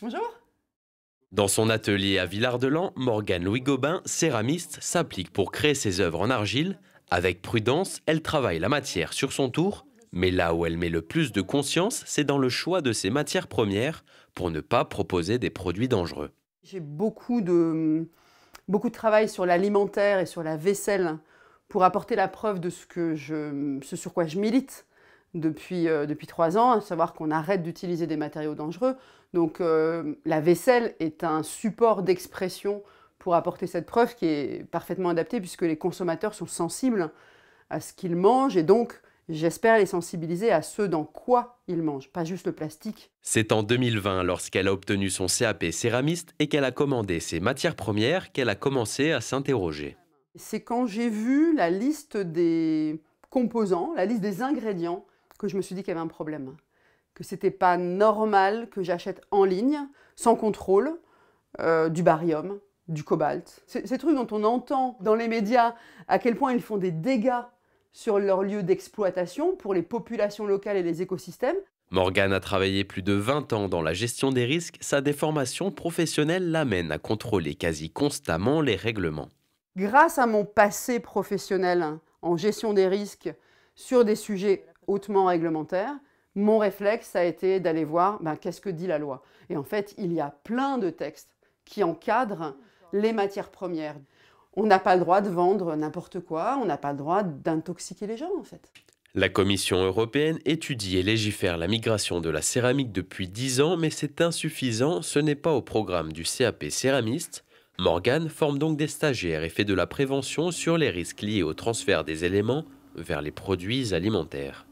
Bonjour. Dans son atelier à Villard-de-Lans, Morgane Louis Gobin, céramiste, s'applique pour créer ses œuvres en argile. Avec prudence, elle travaille la matière sur son tour, mais là où elle met le plus de conscience, c'est dans le choix de ses matières premières pour ne pas proposer des produits dangereux. J'ai beaucoup de, beaucoup de travail sur l'alimentaire et sur la vaisselle pour apporter la preuve de ce, que je, ce sur quoi je milite depuis, euh, depuis trois ans, à savoir qu'on arrête d'utiliser des matériaux dangereux. Donc euh, la vaisselle est un support d'expression pour apporter cette preuve qui est parfaitement adaptée puisque les consommateurs sont sensibles à ce qu'ils mangent et donc J'espère les sensibiliser à ce dans quoi ils mangent, pas juste le plastique. C'est en 2020, lorsqu'elle a obtenu son CAP céramiste et qu'elle a commandé ses matières premières, qu'elle a commencé à s'interroger. C'est quand j'ai vu la liste des composants, la liste des ingrédients que je me suis dit qu'il y avait un problème, que c'était pas normal que j'achète en ligne, sans contrôle, euh, du barium, du cobalt. Ces trucs dont on entend dans les médias à quel point ils font des dégâts sur leur lieu d'exploitation pour les populations locales et les écosystèmes. Morgane a travaillé plus de 20 ans dans la gestion des risques. Sa déformation professionnelle l'amène à contrôler quasi constamment les règlements. Grâce à mon passé professionnel en gestion des risques sur des sujets hautement réglementaire, mon réflexe a été d'aller voir ben, qu'est-ce que dit la loi. Et en fait, il y a plein de textes qui encadrent les matières premières. On n'a pas le droit de vendre n'importe quoi, on n'a pas le droit d'intoxiquer les gens en fait. La Commission européenne étudie et légifère la migration de la céramique depuis 10 ans, mais c'est insuffisant, ce n'est pas au programme du CAP céramiste. Morgan forme donc des stagiaires et fait de la prévention sur les risques liés au transfert des éléments vers les produits alimentaires.